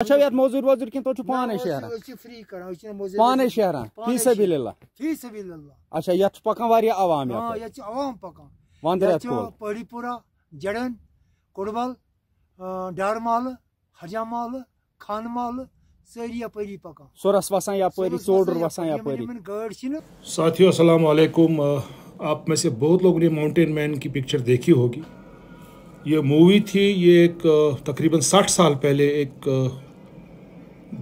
अच्छा यार मजूर वजूर किन तो छु पाने शहरान अस फ्री करन अस मजूर फी सबिलल्ला फी अच्छा यत छु पकन आवाम हां यत आवाम पकन वांदरत को पड़ीपुरा जड़न कोडबल डारमाल हजामाल खानमाल सारी यपरी पकन सोरस वसान यपरी सोडर वसान यपरी साथियों अस्सलाम वालेकुम आप में से बहुत लोगों ने माउंटेन मैन की पिक्चर देखी होगी ये मूवी थी ये एक तकरीबन साठ साल पहले एक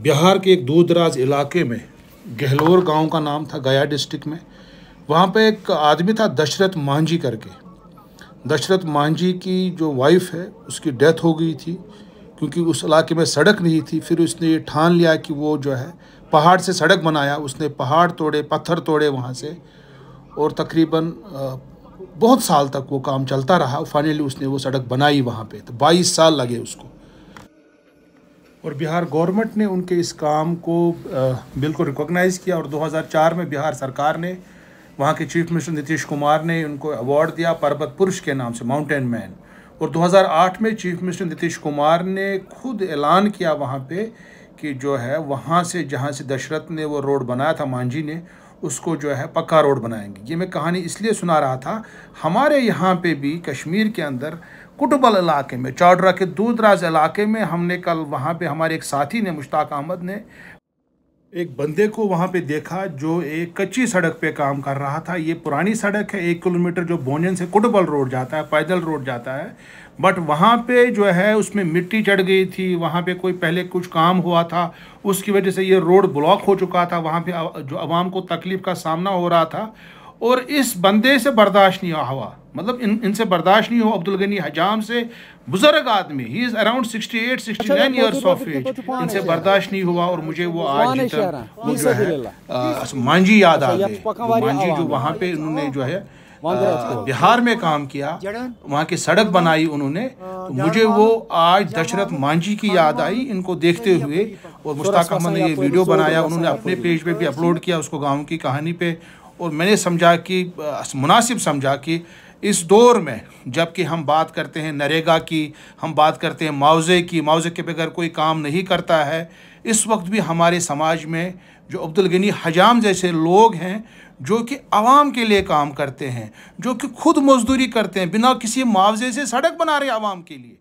बिहार के एक दूर दराज इलाके में गहलोर गांव का नाम था गया डिस्ट्रिक्ट में वहाँ पे एक आदमी था दशरथ मांझी करके दशरथ मांझी की जो वाइफ है उसकी डेथ हो गई थी क्योंकि उस इलाके में सड़क नहीं थी फिर उसने ये ठान लिया कि वो जो है पहाड़ से सड़क बनाया उसने पहाड़ तोड़े पत्थर तोड़े वहाँ से और तकरीबन बहुत साल तक वो काम चलता रहा फाइनली उसने वो सड़क बनाई वहाँ पे तो 22 साल लगे उसको और बिहार गवर्नमेंट ने उनके इस काम को बिल्कुल रिकॉग्नाइज़ किया और 2004 में बिहार सरकार ने वहाँ के चीफ मिनिस्टर नीतीश कुमार ने उनको अवार्ड दिया पर्वत पुरुष के नाम से माउंटेन मैन और 2008 में चीफ मिनिस्टर नीतीश कुमार ने खुद ऐलान किया वहाँ पे कि जो है वहाँ से जहाँ से दशरथ ने वो रोड बनाया था मांझी ने उसको जो है पक्का रोड बनाएंगे ये मैं कहानी इसलिए सुना रहा था हमारे यहाँ पे भी कश्मीर के अंदर कुटबल इलाके में चौडरा के दूर दराज इलाके में हमने कल वहाँ पे हमारे एक साथी ने मुश्ताक अहमद ने एक बंदे को वहाँ पे देखा जो एक कच्ची सड़क पे काम कर रहा था ये पुरानी सड़क है एक किलोमीटर जो भोजन से कुटबल रोड जाता है पैदल रोड जाता है बट वहाँ पे जो है उसमें मिट्टी चढ़ गई थी वहाँ पे कोई पहले कुछ काम हुआ था उसकी वजह से ये रोड ब्लॉक हो चुका था वहाँ पे जो आवाम को तकलीफ़ का सामना हो रहा था और इस बंदे से बर्दाश्त नहीं हुआ मतलब इन इनसे बर्दाश्त नहीं हो अब्दुल गनी हजाम से बुजुर्ग आदमी he is around 68 69 years of age इनसे बर्दाश्त नहीं हुआ और मुझे वो आज वो जो है मांझी याद अच्छा, आ गई मांझी जो वहाँ पे इन्होंने जो है बिहार में काम किया तो वहाँ की सड़क बनाई उन्होंने तो मुझे वो आज दशरथ मांझी की याद आई इनको देखते हुए और मुश्ताक अहमद ने ये वीडियो बनाया उन्होंने अपने पेज पे भी अपलोड किया उसको गाँव की कहानी पे और मैंने समझा कि मुनासिब समझा कि इस दौर में जबकि हम बात करते हैं नरेगा की हम बात करते हैं मुआवजे की मुआवजे के बगैर कोई काम नहीं करता है इस वक्त भी हमारे समाज में जो अब्दुल गनी हजाम जैसे लोग हैं जो कि आवाम के लिए काम करते हैं जो कि खुद मजदूरी करते हैं बिना किसी मुआवजे से सड़क बना रहे आवाम के लिए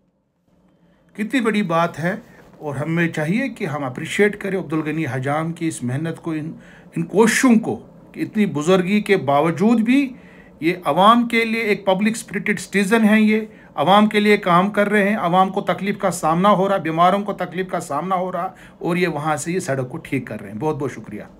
कितनी बड़ी बात है और हमें चाहिए कि हम अप्रिशिएट करें अब्दुल गनी हजाम की इस मेहनत को इन इन कोशिशों को इतनी बुजुर्गी के बावजूद भी ये आवाम के लिए एक पब्लिक स्प्रिटेड सिटीज़न है ये आवाम के लिए काम कर रहे हैं आवाम को तकलीफ़ का सामना हो रहा बीमारों को तकलीफ़ का सामना हो रहा और ये वहाँ से ये सड़क को ठीक कर रहे हैं बहुत बहुत शुक्रिया